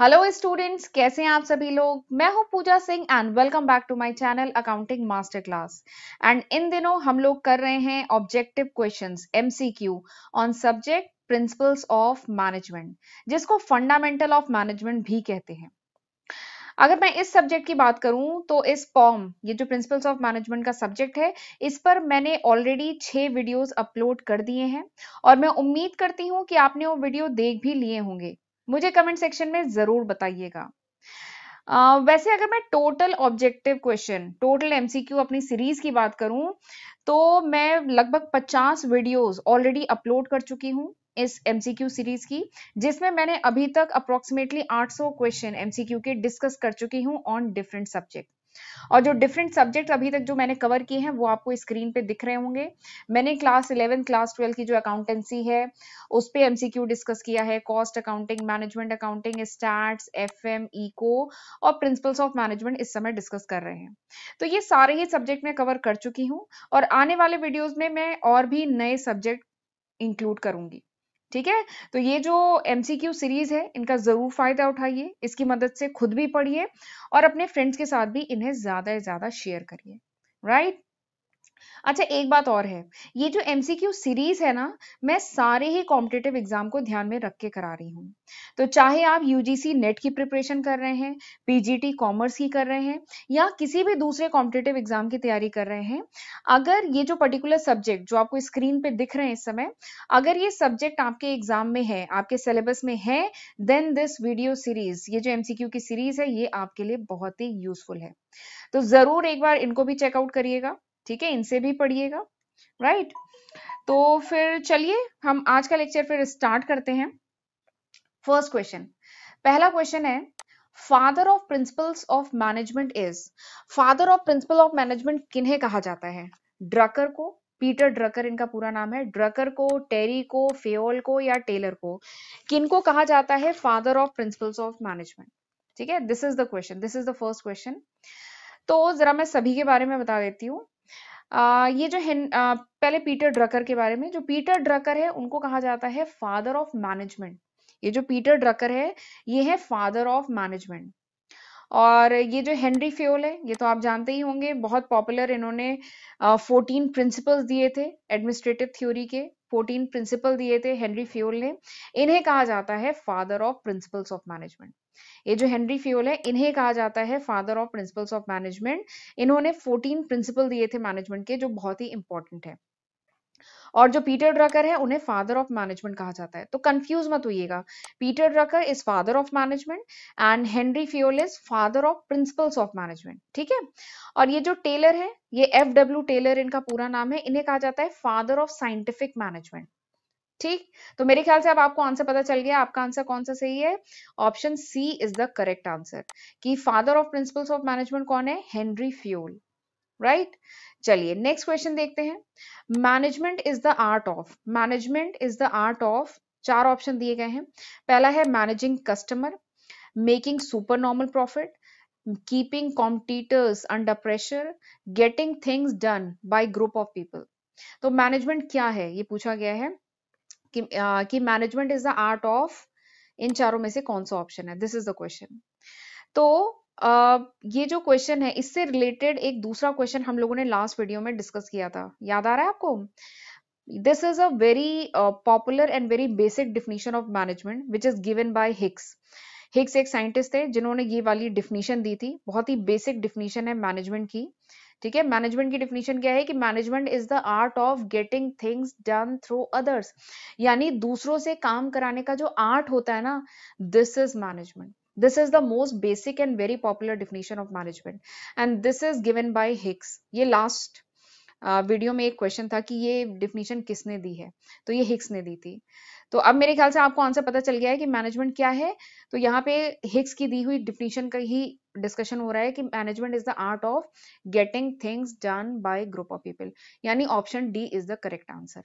hello students कैसे हैं आप सभी लोग मैं हूं Pooja Singh and welcome back to my channel accounting master class and इन दिनों हम लोग कर रहे हैं objective questions MCQ on subject principles of management जिसको फंडामेंटल ऑफ मैनेजमेंट भी कहते हैं अगर मैं इस सब्जेक्ट की बात करूं तो इस पॉम ये जो प्रिंसिपल्स ऑफ मैनेजमेंट का सब्जेक्ट है इस पर मैंने ऑलरेडी छह वीडियोस अपलोड कर दिए हैं और मैं उम्मीद करती हूं कि आपने वो वीडियो देख भी लिए होंगे मुझे कमेंट सेक्शन में जरूर बताइएगा Uh, वैसे अगर मैं total objective question total MCQ अपनी सीरीज की बात करूं तो मैं लगभग 50 वीडियोस ऑलरेडी अपलोड कर चुकी हूं इस एमसीक्यू सीरीज की जिसमें मैंने अभी तक अप्रोक्सीमेटली 800 क्वेश्चन एमसीक्यू के डिस्कस कर चुकी हूं ऑन डिफरेंट सब्जेक्ट और जो डिफरेंट सब्जेक्ट अभी तक जो मैंने कवर किए हैं वो आपको स्क्रीन पे दिख रहे होंगे मैंने क्लास इलेवन क्लास ट्वेल्व की जो अकाउंटेंसी है उस पर एमसीक्यू डिस्कस किया है cost accounting management accounting stats F M eco और प्रिंसिपल्स ऑफ मैनेजमेंट इस समय डिस्कस कर रहे हैं तो ये सारे ही सब्जेक्ट मैं कवर कर चुकी हूँ और आने वाले वीडियोज में मैं और भी नए सब्जेक्ट इंक्लूड करूंगी ठीक है तो ये जो एमसीक्यू सीरीज है इनका जरूर फायदा उठाइए इसकी मदद से खुद भी पढ़िए और अपने फ्रेंड्स के साथ भी इन्हें ज्यादा से ज्यादा शेयर करिए राइट अच्छा एक बात और है ये जो एमसीक्यू सीरीज है ना मैं सारे ही कॉम्पिटेटिव एग्जाम को ध्यान में रख के करा रही हूँ तो चाहे आप यूजीसी नेट की प्रिपरेशन कर रहे हैं पीजीटी कॉमर्स की कर रहे हैं या किसी भी दूसरे कॉम्पिटेटिव एग्जाम की तैयारी कर रहे हैं अगर ये जो पर्टिकुलर सब्जेक्ट जो आपको स्क्रीन पे दिख रहे हैं इस समय अगर ये सब्जेक्ट आपके एग्जाम में है आपके सिलेबस में है देन दिस वीडियो सीरीज ये जो एमसीक्यू की सीरीज है ये आपके लिए बहुत ही यूजफुल है तो जरूर एक बार इनको भी चेकआउट करिएगा ठीक है इनसे भी पढ़िएगा राइट तो फिर चलिए हम आज का लेक्चर फिर स्टार्ट करते हैं फर्स्ट क्वेश्चन पहला क्वेश्चन है father of principles of management is father of principle of management किन्हें कहा जाता है ड्रकर को पीटर ड्रकर इनका पूरा नाम है ड्रकर को टेरी को फेओल को या टेलर को किनको कहा जाता है father of principles of management ठीक है this is the question this is the first question तो जरा मैं सभी के बारे में बता देती हूँ आ, ये जो है आ, पहले पीटर ड्रकर के बारे में जो पीटर ड्रकर है उनको कहा जाता है फादर ऑफ मैनेजमेंट ये जो पीटर ड्रकर है ये है फादर ऑफ मैनेजमेंट और ये जो हेनरी फ्योल है ये तो आप जानते ही होंगे बहुत पॉपुलर इन्होंने फोर्टीन प्रिंसिपल्स दिए थे एडमिनिस्ट्रेटिव थ्योरी के फोर्टीन प्रिंसिपल दिए थे हेनरी फ्योल ने इन्हें कहा जाता है father of principles of management ये जो हेनरी फ्यूल है इन्हें कहा जाता है father of principles of management इन्होंने 14 प्रिंसिपल दिए थे मैनेजमेंट के जो बहुत ही इंपॉर्टेंट है और जो पीटर ड्रकर है उन्हें फादर ऑफ मैनेजमेंट कहा जाता है तो कंफ्यूज मत होइएगा Peter Drucker is father of management and Henri Fayol is father of principles of management ठीक है और ये जो टेलर है ये एफ डब्ल्यू टेलर इनका पूरा नाम है इन्हें कहा जाता है फादर ऑफ साइंटिफिक मैनेजमेंट ठीक तो मेरे ख्याल से अब आपको आंसर पता चल गया आपका आंसर कौन सा सही है option C is the correct answer कि father of principles of management कौन है हेनरी फ्यूल राइट चलिए नेक्स्ट क्वेश्चन देखते हैं management is the art of management is the art of चार ऑप्शन दिए गए हैं पहला है managing customer making super normal profit keeping competitors under pressure getting things done by group of people तो मैनेजमेंट क्या है ये पूछा गया है कि, management is the art of इन चारों में से कौन सा ऑप्शन है दिस इज द क्वेश्चन तो Uh, ये जो क्वेश्चन है इससे रिलेटेड एक दूसरा क्वेश्चन हम लोगों ने लास्ट वीडियो में डिस्कस किया था याद आ रहा है आपको this is a very popular and very basic definition of management which is given by Hicks Hicks एक साइंटिस्ट थे जिन्होंने ये वाली डिफिनीशन दी थी बहुत ही बेसिक डिफिनीशन है मैनेजमेंट की ठीक है मैनेजमेंट की डिफिनीशन क्या है कि management is the art of getting things done through others यानी दूसरों से काम कराने का जो आर्ट होता है ना this is management this is the most basic and very popular definition of management and this is given by hicks ये last वीडियो में एक क्वेश्चन था कि ये डिफिनीशन किसने दी है तो ये हिक्स ने दी थी तो अब मेरे ख्याल से आपको आंसर पता चल गया है कि मैनेजमेंट क्या है तो यहाँ पे हिक्स की दी हुई डिफिनीशन का ही डिस्कशन हो रहा है कि management is the art of getting things done by group of people यानी option D is the correct answer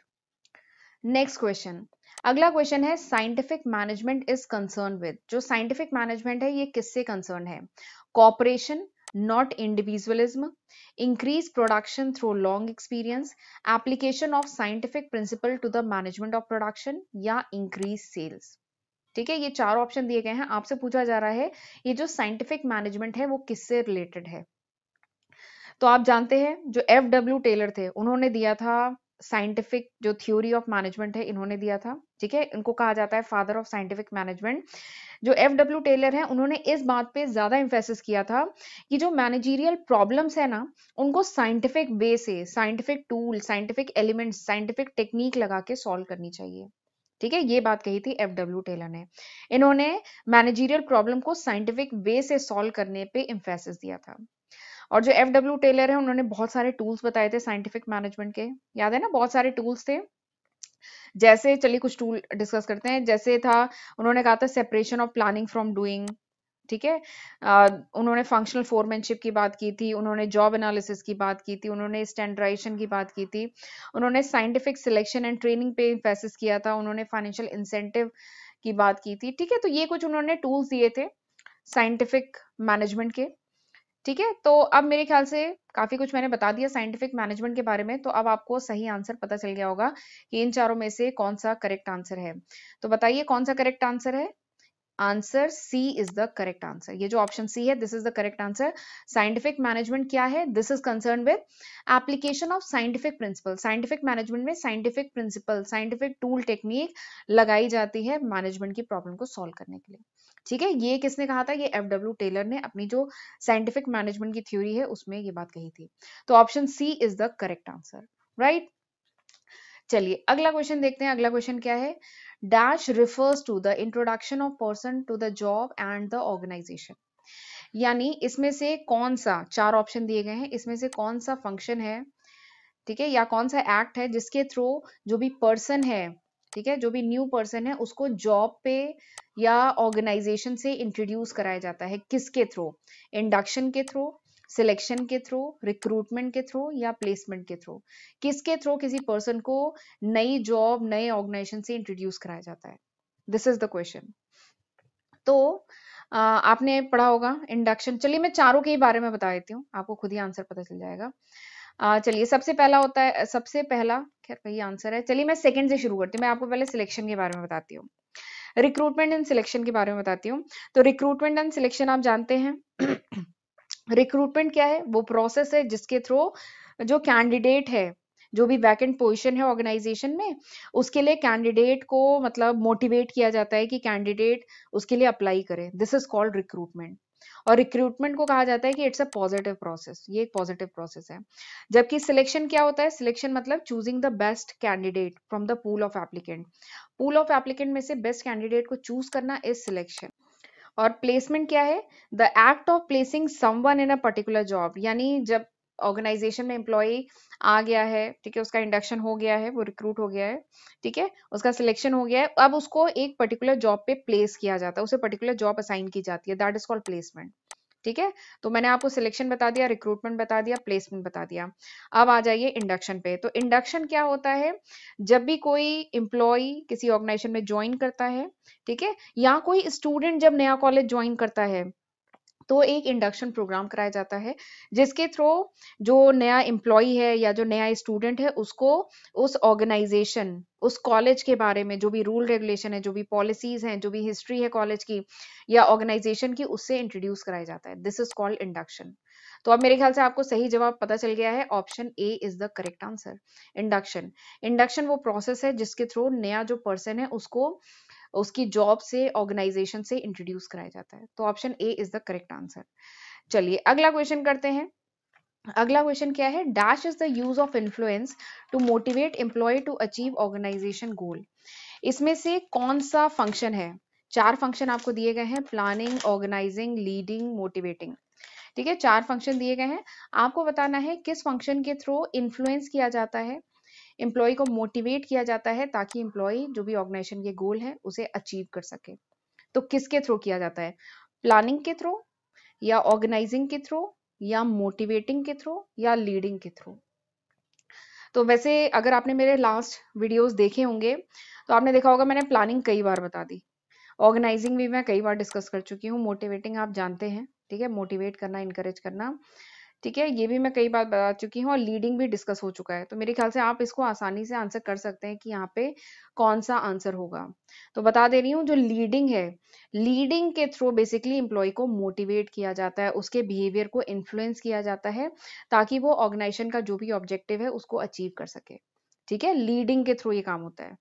next question अगला क्वेश्चन है scientific management is concern with जो साइंटिफिक मैनेजमेंट है ये किससे कंसर्न है cooperation not individualism increase production through long experience application of scientific principle to the management of production या increase sales ठीक है ये चार ऑप्शन दिए गए हैं आपसे पूछा जा रहा है ये जो साइंटिफिक मैनेजमेंट है वो किससे रिलेटेड है तो आप जानते हैं जो एफ डब्ल्यू टेलर थे उन्होंने दिया था साइंटिफिक जो थ्योरी ऑफ मैनेजमेंट है इन्होंने दिया था ठीक है इनको कहा जाता है फादर ऑफ साइंटिफिक मैनेजमेंट जो एफ डब्ल्यू टेलर है उन्होंने इस बात पे ज्यादा इंफेसिस किया था कि जो मैनेजीरियल प्रॉब्लम्स है ना उनको साइंटिफिक वे से scientific tool scientific elements scientific technique लगा के सॉल्व करनी चाहिए ठीक है ये बात कही थी एफ डब्ल्यू टेलर ने इन्होंने मैनेजीरियल प्रॉब्लम को साइंटिफिक वे से सॉल्व करने पे इम्फेसिस दिया था और जो एफ डब्ल्यू टेलर है उन्होंने बहुत सारे टूल्स बताए थे साइंटिफिक मैनेजमेंट के याद है ना बहुत सारे टूल्स थे जैसे चलिए कुछ टूल डिस्कस करते हैं जैसे था उन्होंने कहा था separation of planning from doing ठीक है उन्होंने फंक्शनल फोरमैनशिप की बात की थी उन्होंने जॉब एनालिसिस की बात की थी उन्होंने स्टैंडर्डाइजेशन की बात की थी उन्होंने साइंटिफिक सिलेक्शन एंड ट्रेनिंग पे इन्फेसिस किया था उन्होंने फाइनेंशियल इंसेंटिव की बात की थी ठीक है तो ये कुछ उन्होंने टूल्स दिए थे साइंटिफिक मैनेजमेंट के ठीक है तो अब मेरे ख्याल से काफी कुछ मैंने बता दिया साइंटिफिक मैनेजमेंट के बारे में तो अब आपको सही आंसर पता चल गया होगा कि इन चारों में से कौन सा करेक्ट आंसर है तो बताइए कौन सा करेक्ट आंसर है answer C is the correct answer ये जो ऑप्शन सी है this is the correct answer scientific management क्या है this is concern with application of scientific principle scientific management में scientific principle scientific tool technique लगाई जाती है मैनेजमेंट की प्रॉब्लम को सॉल्व करने के लिए ठीक है ये किसने कहा था ये एफ डब्ल्यू टेलर ने अपनी जो साइंटिफिक मैनेजमेंट की थ्योरी है उसमें ये बात कही थी तो option C is the correct answer right चलिए अगला क्वेश्चन देखते हैं अगला क्वेश्चन क्या है dash refers to the introduction of person to the job and the organisation यानी इसमें से कौन सा चार ऑप्शन दिए गए हैं इसमें से कौन सा फंक्शन है ठीक है या कौन सा एक्ट है जिसके थ्रू जो भी पर्सन है ठीक है जो भी न्यू पर्सन है उसको जॉब पे या ऑर्गेनाइजेशन से इंट्रोड्यूस कराया जाता है किसके थ्रू इंडक्शन के थ्रू सिलेक्शन के थ्रू रिक्रूटमेंट के थ्रू या प्लेसमेंट के थ्रू किसके थ्रू किसी पर्सन को नई जॉब नए ऑर्गेनाइजेशन से इंट्रोड्यूस कराया जाता है दिस इज द क्वेश्चन तो आपने पढ़ा होगा इंडक्शन चलिए मैं चारों के ही बारे में बता देती हूँ आपको खुद ही आंसर पता चल जाएगा चलिए सबसे पहला होता है सबसे पहला खैर कही आंसर है चलिए मैं सेकंड से शुरू करती हूँ मैं आपको पहले सिलेक्शन के बारे में बताती हूँ रिक्रूटमेंट एंड सिलेक्शन के बारे में बताती हूँ तो रिक्रूटमेंट एंड सिलेक्शन आप जानते हैं रिक्रूटमेंट क्या है वो प्रोसेस है जिसके थ्रू जो कैंडिडेट है जो भी वैकेंट पोजीशन है ऑर्गेनाइजेशन में उसके लिए कैंडिडेट को मतलब मोटिवेट किया जाता है कि कैंडिडेट उसके लिए अप्लाई करे दिस इज कॉल्ड रिक्रूटमेंट और रिक्रूटमेंट को कहा जाता है कि इट्स अ पॉजिटिव प्रोसेस ये एक पॉजिटिव प्रोसेस है जबकि सिलेक्शन क्या होता है सिलेक्शन मतलब choosing the best candidate from the pool of applicant pool of applicant में से बेस्ट कैंडिडेट को चूज करना इज सिलेक्शन और प्लेसमेंट क्या है the act of placing someone in a particular job यानी जब ऑर्गेनाइजेशन में एम्प्लॉय आ गया है ठीक है उसका इंडक्शन हो गया है वो रिक्रूट हो गया है ठीक है उसका सिलेक्शन हो गया है अब उसको एक पर्टिकुलर जॉब पे प्लेस किया जाता है उसे पर्टिकुलर जॉब असाइन की जाती है दैट इज कॉल्ड प्लेसमेंट ठीक है तो मैंने आपको सिलेक्शन बता दिया रिक्रूटमेंट बता दिया प्लेसमेंट बता दिया अब आ जाइए इंडक्शन पे तो इंडक्शन क्या होता है जब भी कोई इंप्लॉई किसी ऑर्गेनाइजेशन में ज्वाइन करता है ठीक है या कोई स्टूडेंट जब नया कॉलेज ज्वाइन करता है तो एक इंडक्शन प्रोग्राम कराया जाता है जिसके थ्रू जो नया एम्प्लॉई है या जो नया स्टूडेंट है उसको उस ऑर्गेनाइजेशन उस कॉलेज के बारे में जो भी रूल रेगुलेशन है जो भी पॉलिसीज हैं जो भी हिस्ट्री है कॉलेज की या ऑर्गेनाइजेशन की उससे इंट्रोड्यूस कराया जाता है दिस इज कॉल्ड इंडक्शन तो अब मेरे ख्याल से आपको सही जवाब पता चल गया है option A is the correct answer induction induction वो प्रोसेस है जिसके थ्रू नया जो पर्सन है उसको उसकी जॉब से ऑर्गेनाइजेशन से इंट्रोड्यूस कराया जाता है तो option A is the correct answer चलिए अगला क्वेश्चन करते हैं अगला क्वेश्चन क्या है dash is the use of influence to motivate employ to achieve organisation goal इसमें से कौन सा फंक्शन है चार फंक्शन आपको दिए गए हैं प्लानिंग ऑर्गेनाइजिंग लीडिंग मोटिवेटिंग ठीक है चार फंक्शन दिए गए हैं आपको बताना है किस फंक्शन के थ्रू इन्फ्लुएंस किया जाता है एम्प्लॉय को मोटिवेट किया जाता है ताकि एम्प्लॉय जो भी ऑर्गेनाइजेशन के गोल है उसे अचीव कर सके तो किसके थ्रू किया जाता है प्लानिंग के थ्रू या ऑर्गेनाइजिंग के थ्रू या मोटिवेटिंग के थ्रू या लीडिंग के थ्रू तो वैसे अगर आपने मेरे लास्ट वीडियोस देखे होंगे तो आपने देखा होगा मैंने प्लानिंग कई बार बता दी ऑर्गेनाइजिंग भी मैं कई बार डिस्कस कर चुकी हूँ मोटिवेटिंग आप जानते हैं ठीक है मोटिवेट करना इनकरेज करना ठीक है ये भी मैं कई बार बता चुकी हूँ और लीडिंग भी डिस्कस हो चुका है तो मेरे ख्याल से आप इसको आसानी से आंसर कर सकते हैं कि यहाँ पे कौन सा आंसर होगा तो बता दे रही हूँ जो लीडिंग है लीडिंग के थ्रू बेसिकली एम्प्लॉय को मोटिवेट किया जाता है उसके बिहेवियर को इन्फ्लुएंस किया जाता है ताकि वो ऑर्गेनाइजेशन का जो भी ऑब्जेक्टिव है उसको अचीव कर सके ठीक है लीडिंग के थ्रू ये काम होता है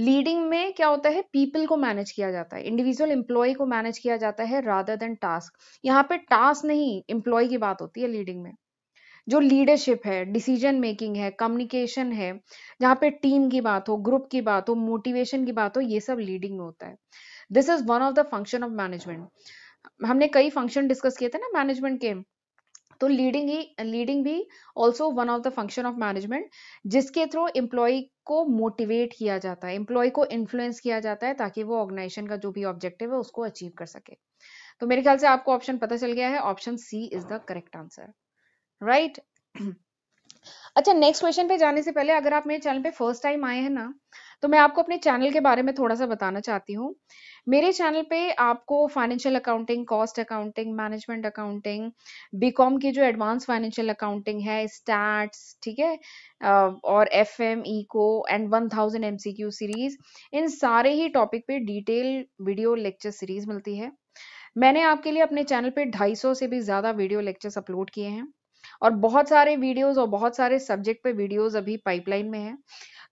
लीडिंग में क्या होता है पीपल को मैनेज किया जाता है इंडिविजुअल एम्प्लॉय को मैनेज किया जाता है रादर देन टास्क यहाँ पे टास्क नहीं एम्प्लॉय की बात होती है लीडिंग में जो लीडरशिप है डिसीजन मेकिंग है कम्युनिकेशन है जहाँ पे टीम की बात हो ग्रुप की बात हो मोटिवेशन की बात हो ये सब लीडिंग में होता है this is one of the function of management हमने कई फंक्शन डिस्कस किए थे ना मैनेजमेंट के तो लीडिंग ही लीडिंग भी also one of the function of management जिसके थ्रू एम्प्लॉय को मोटिवेट किया जाता है एम्प्लॉय को इन्फ्लुएंस किया जाता है ताकि वो ऑर्गेनाइजेशन का जो भी ऑब्जेक्टिव है उसको अचीव कर सके तो मेरे ख्याल से आपको ऑप्शन पता चल गया है option C is the correct answer right अच्छा नेक्स्ट क्वेश्चन पे जाने से पहले अगर आप मेरे चैनल पे फर्स्ट टाइम आए हैं ना तो मैं आपको अपने चैनल के बारे में थोड़ा सा बताना चाहती हूँ मेरे चैनल पे आपको financial accounting cost accounting management accounting BCom की जो एडवांस फाइनेंशियल अकाउंटिंग है स्टैट्स ठीक है और F M eco and one thousand M C Q series इन सारे ही टॉपिक पे डिटेल वीडियो लेक्चर सीरीज मिलती है मैंने आपके लिए अपने चैनल पे 250 से भी ज़्यादा वीडियो लेक्चर्स अपलोड किए हैं और बहुत सारे वीडियोस और बहुत सारे सब्जेक्ट पे वीडियोस अभी पाइपलाइन में है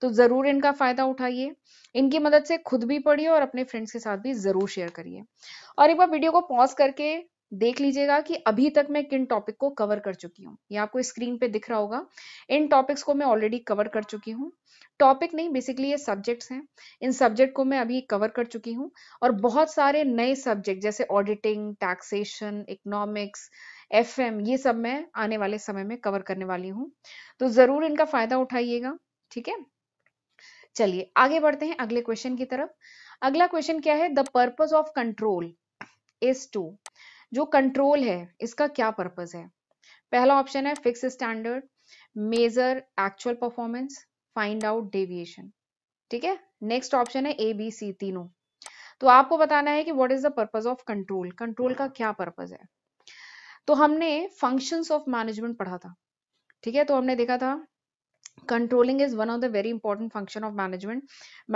तो ज़रूर इनका फ़ायदा उठाइए इनकी मदद से खुद भी पढ़िए और अपने फ्रेंड्स के साथ भी ज़रूर शेयर करिए और एक बार वीडियो को पॉज करके देख लीजिएगा कि अभी तक मैं किन टॉपिक को कवर कर चुकी हूँ ये आपको स्क्रीन पे दिख रहा होगा इन टॉपिक्स को मैं ऑलरेडी कवर कर चुकी हूँ टॉपिक नहीं बेसिकली ये सब्जेक्ट्स हैं इन सब्जेक्ट को मैं अभी कवर कर चुकी हूँ और बहुत सारे नए सब्जेक्ट जैसे ऑडिटिंग टैक्सेशन इकोनॉमिक्स एफ ये सब मैं आने वाले समय में कवर करने वाली हूँ तो जरूर इनका फायदा उठाइएगा ठीक है चलिए आगे बढ़ते हैं अगले क्वेश्चन की तरफ अगला क्वेश्चन क्या है the purpose of control is to जो कंट्रोल है इसका क्या पर्पज है पहला ऑप्शन है fix standard measure actual performance find out deviation ठीक है नेक्स्ट ऑप्शन है ए बी सी तीनों तो आपको बताना है कि what is the purpose of control control का क्या पर्पज है तो हमने फंक्शंस ऑफ मैनेजमेंट पढ़ा था ठीक है तो हमने देखा था controlling is one of the very important function of management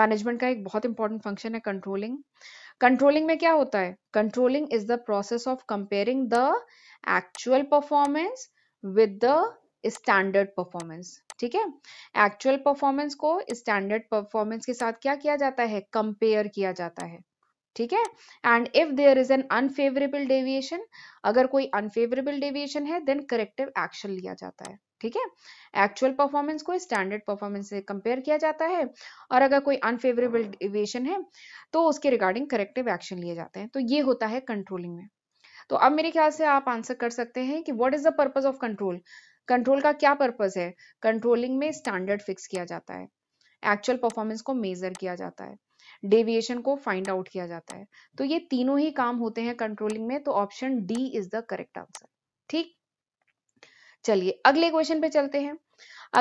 management का एक बहुत इंपॉर्टेंट फंक्शन है कंट्रोलिंग कंट्रोलिंग में क्या होता है controlling is the process of comparing the actual performance with the standard performance ठीक है एक्चुअल परफॉर्मेंस को स्टैंडर्ड परफॉर्मेंस के साथ क्या किया जाता है कंपेयर किया जाता है ठीक है and if there is an unfavourable deviation अगर कोई अनफेवरेबल डेविएशन है देन करेक्टिव एक्शन लिया जाता है ठीक है एक्चुअल परफॉर्मेंस को स्टैंडर्ड परफॉर्मेंस से कंपेयर किया जाता है और अगर कोई अनफेवरेबल डेविएशन है तो उसके रिगार्डिंग करेक्टिव एक्शन लिए जाते हैं तो ये होता है कंट्रोलिंग में तो अब मेरे ख्याल से आप आंसर कर सकते हैं कि what is the purpose of control control का क्या पर्पज है कंट्रोलिंग में स्टैंडर्ड फिक्स किया जाता है एक्चुअल परफॉर्मेंस को मेजर किया जाता है डेविएशन को फाइंड आउट किया जाता है तो ये तीनों ही काम होते हैं कंट्रोलिंग में तो option D is the correct answer ठीक चलिए अगले क्वेश्चन पे चलते हैं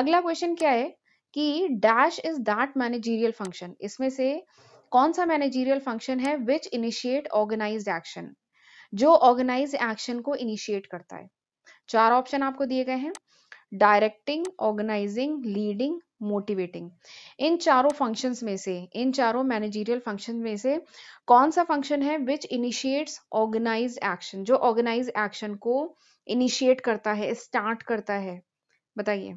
अगला क्वेश्चन क्या है कि dash is that managerial function इसमें से कौन सा मैनेजीरियल फंक्शन है विच इनिशिएट ऑर्गेनाइज एक्शन जो ऑर्गेनाइज एक्शन को इनिशिएट करता है चार ऑप्शन आपको दिए गए हैं डायरेक्टिंग ऑर्गेनाइजिंग लीडिंग मोटिवेटिंग इन चारों फंक्शंस में से इन चारों मैनेजीरियल फंक्शन में से कौन सा फंक्शन है विच इनिशिएट्स ऑर्गेनाइज एक्शन जो ऑर्गेनाइज एक्शन को इनिशिएट करता है स्टार्ट करता है बताइए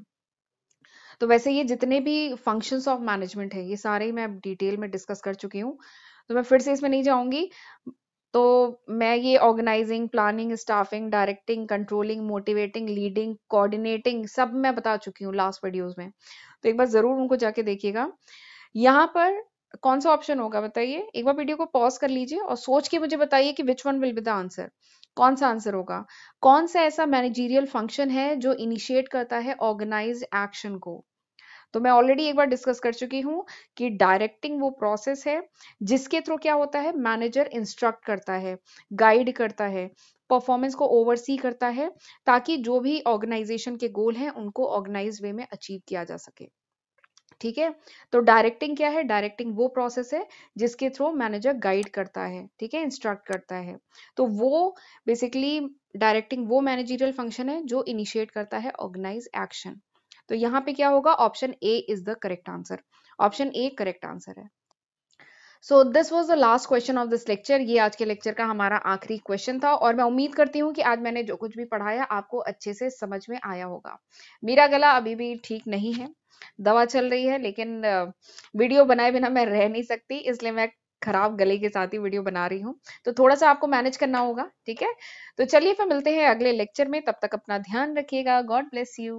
तो वैसे ये जितने भी फंक्शंस ऑफ मैनेजमेंट है ये सारे मैं डिटेल में डिस्कस कर चुकी हूँ तो मैं फिर से इसमें नहीं जाऊंगी तो मैं ये organising planning staffing directing controlling motivating leading coordinating सब मैं बता चुकी हूँ लास्ट वीडियोज में तो एक बार ज़रूर उनको जाके देखिएगा यहाँ पर कौन सा ऑप्शन होगा बताइए एक बार वीडियो को पॉज कर लीजिए और सोच के मुझे बताइए कि which one will be the answer कौन सा आंसर होगा कौन सा ऐसा मैनेजीरियल फंक्शन है जो इनिशिएट करता है ऑर्गेनाइज एक्शन को तो मैं ऑलरेडी एक बार डिस्कस कर चुकी हूँ कि डायरेक्टिंग वो प्रोसेस है जिसके थ्रू क्या होता है मैनेजर इंस्ट्रक्ट करता है गाइड करता है परफॉर्मेंस को ओवरसी करता है ताकि जो भी ऑर्गेनाइजेशन के गोल हैं उनको ऑर्गेनाइज वे में अचीव किया जा सके ठीक है तो डायरेक्टिंग क्या है डायरेक्टिंग वो प्रोसेस है जिसके थ्रू मैनेजर गाइड करता है ठीक है इंस्ट्रक्ट करता है तो वो बेसिकली डायरेक्टिंग वो मैनेजरियल फंक्शन है जो इनिशिएट करता है ऑर्गेनाइज एक्शन तो यहाँ पे क्या होगा option A is the correct answer option A correct answer है so this was the last question of this lecture ये आज के लेक्चर का हमारा आखिरी क्वेश्चन था और मैं उम्मीद करती हूँ कि आज मैंने जो कुछ भी पढ़ाया आपको अच्छे से समझ में आया होगा मेरा गला अभी भी ठीक नहीं है दवा चल रही है लेकिन वीडियो बनाए बिना मैं रह नहीं सकती इसलिए मैं खराब गले के साथ ही वीडियो बना रही हूँ तो थोड़ा सा आपको मैनेज करना होगा ठीक है तो चलिए फिर मिलते हैं अगले लेक्चर में तब तक अपना ध्यान रखिएगा गॉड ब्लेस यू